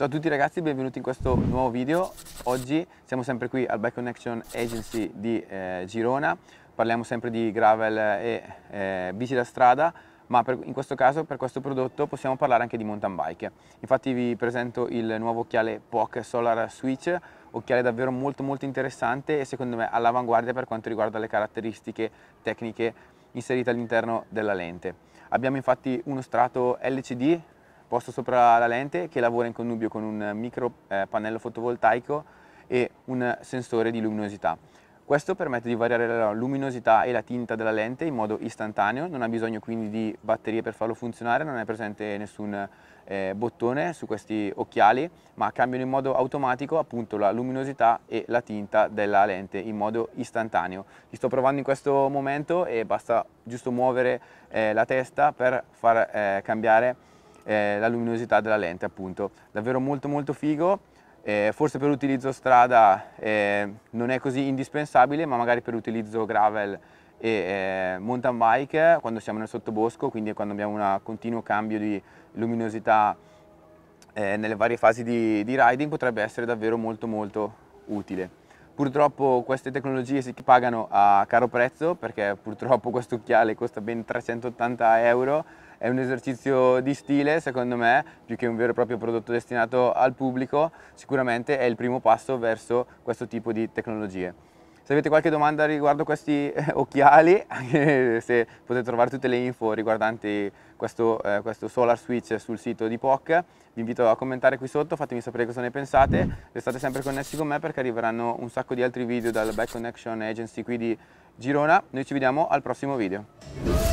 Ciao a tutti ragazzi, benvenuti in questo nuovo video. Oggi siamo sempre qui al Bike Connection Agency di eh, Girona. Parliamo sempre di gravel e eh, bici da strada, ma per, in questo caso per questo prodotto possiamo parlare anche di mountain bike. Infatti vi presento il nuovo occhiale POC Solar Switch, occhiale davvero molto molto interessante e secondo me all'avanguardia per quanto riguarda le caratteristiche tecniche inserite all'interno della lente. Abbiamo infatti uno strato LCD posto sopra la lente che lavora in connubio con un micro eh, pannello fotovoltaico e un sensore di luminosità. Questo permette di variare la luminosità e la tinta della lente in modo istantaneo, non ha bisogno quindi di batterie per farlo funzionare, non è presente nessun eh, bottone su questi occhiali, ma cambiano in modo automatico appunto la luminosità e la tinta della lente in modo istantaneo. Li sto provando in questo momento e basta giusto muovere eh, la testa per far eh, cambiare eh, la luminosità della lente appunto. Davvero molto molto figo, eh, forse per utilizzo strada eh, non è così indispensabile ma magari per utilizzo gravel e eh, mountain bike eh, quando siamo nel sottobosco, quindi quando abbiamo un continuo cambio di luminosità eh, nelle varie fasi di, di riding potrebbe essere davvero molto molto utile. Purtroppo queste tecnologie si pagano a caro prezzo perché purtroppo questo occhiale costa ben 380 euro è un esercizio di stile secondo me più che un vero e proprio prodotto destinato al pubblico sicuramente è il primo passo verso questo tipo di tecnologie. Se avete qualche domanda riguardo questi eh, occhiali, se potete trovare tutte le info riguardanti questo, eh, questo Solar Switch sul sito di POC, vi invito a commentare qui sotto, fatemi sapere cosa ne pensate, restate sempre connessi con me perché arriveranno un sacco di altri video dal Back Connection Agency qui di Girona, noi ci vediamo al prossimo video.